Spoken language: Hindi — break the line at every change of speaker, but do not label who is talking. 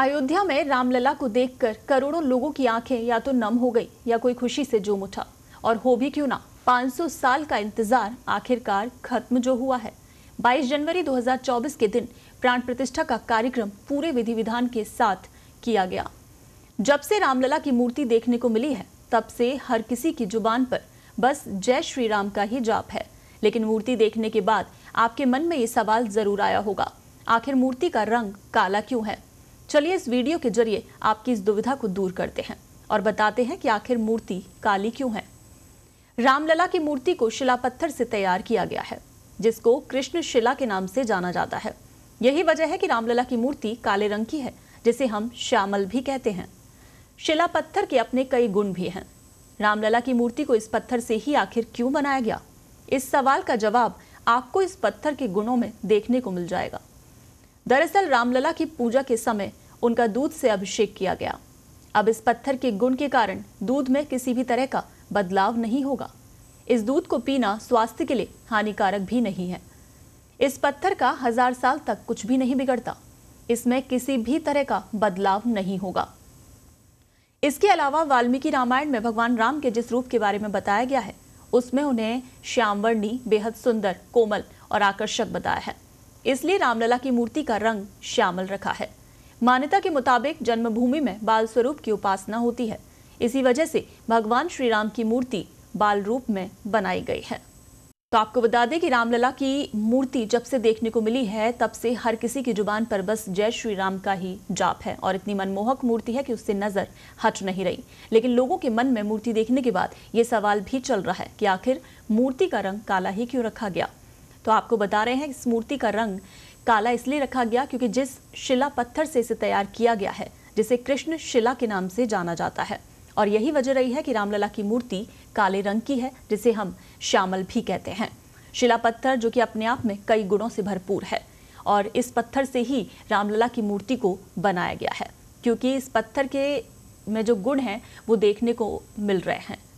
अयोध्या में रामलला को देखकर करोड़ों लोगों की आंखें या तो नम हो गई या कोई खुशी से जोम उठा और हो भी क्यों ना 500 साल का इंतजार आखिरकार खत्म जो हुआ है 22 जनवरी 2024 के दिन प्राण प्रतिष्ठा का कार्यक्रम पूरे विधि विधान के साथ किया गया जब से रामलला की मूर्ति देखने को मिली है तब से हर किसी की जुबान पर बस जय श्री राम का ही जाप है लेकिन मूर्ति देखने के बाद आपके मन में ये सवाल जरूर आया होगा आखिर मूर्ति का रंग काला क्यों है चलिए इस वीडियो के जरिए आपकी इस दुविधा को दूर करते हैं और बताते हैं कि आखिर मूर्ति काली क्यों है रामलला की मूर्ति को शिला पत्थर से तैयार किया गया है जिसको कृष्ण शिला के नाम से जाना जाता है यही वजह है कि रामलला की मूर्ति काले रंग की है जिसे हम श्यामल भी कहते हैं शिला पत्थर के अपने कई गुण भी हैं रामलला की मूर्ति को इस पत्थर से ही आखिर क्यों बनाया गया इस सवाल का जवाब आपको इस पत्थर के गुणों में देखने को मिल जाएगा दरअसल रामलला की पूजा के समय उनका दूध से अभिषेक किया गया अब इस पत्थर के गुण के कारण दूध में किसी भी तरह का बदलाव नहीं होगा इस दूध को पीना स्वास्थ्य के लिए हानिकारक भी नहीं है इस पत्थर का हजार साल तक कुछ भी नहीं बिगड़ता इसमें किसी भी तरह का बदलाव नहीं होगा इसके अलावा वाल्मीकि रामायण में भगवान राम के जिस रूप के बारे में बताया गया है उसमें उन्हें श्यामवर्णी बेहद सुंदर कोमल और आकर्षक बताया है इसलिए रामलला की मूर्ति का रंग श्यामल रखा है मान्यता के मुताबिक जन्मभूमि में बाल स्वरूप की उपासना होती है इसी वजह से भगवान श्री राम की मूर्ति बाल रूप में बनाई गई है तो आपको बता दें कि रामलला की मूर्ति जब से देखने को मिली है तब से हर किसी की जुबान पर बस जय श्री राम का ही जाप है और इतनी मनमोहक मूर्ति है कि उससे नजर हट नहीं रही लेकिन लोगों के मन में मूर्ति देखने के बाद ये सवाल भी चल रहा है कि आखिर मूर्ति का रंग काला ही क्यों रखा गया तो आपको बता रहे हैं इस मूर्ति का रंग काला इसलिए रखा गया क्योंकि जिस शिला पत्थर से इसे तैयार किया गया है जिसे कृष्ण शिला के नाम से जाना जाता है और यही वजह रही है कि रामलला की मूर्ति काले रंग की है जिसे हम श्यामल भी कहते हैं शिला पत्थर जो कि अपने आप में कई गुणों से भरपूर है और इस पत्थर से ही रामलला की मूर्ति को बनाया गया है क्योंकि इस पत्थर के में जो गुण हैं वो देखने को मिल रहे हैं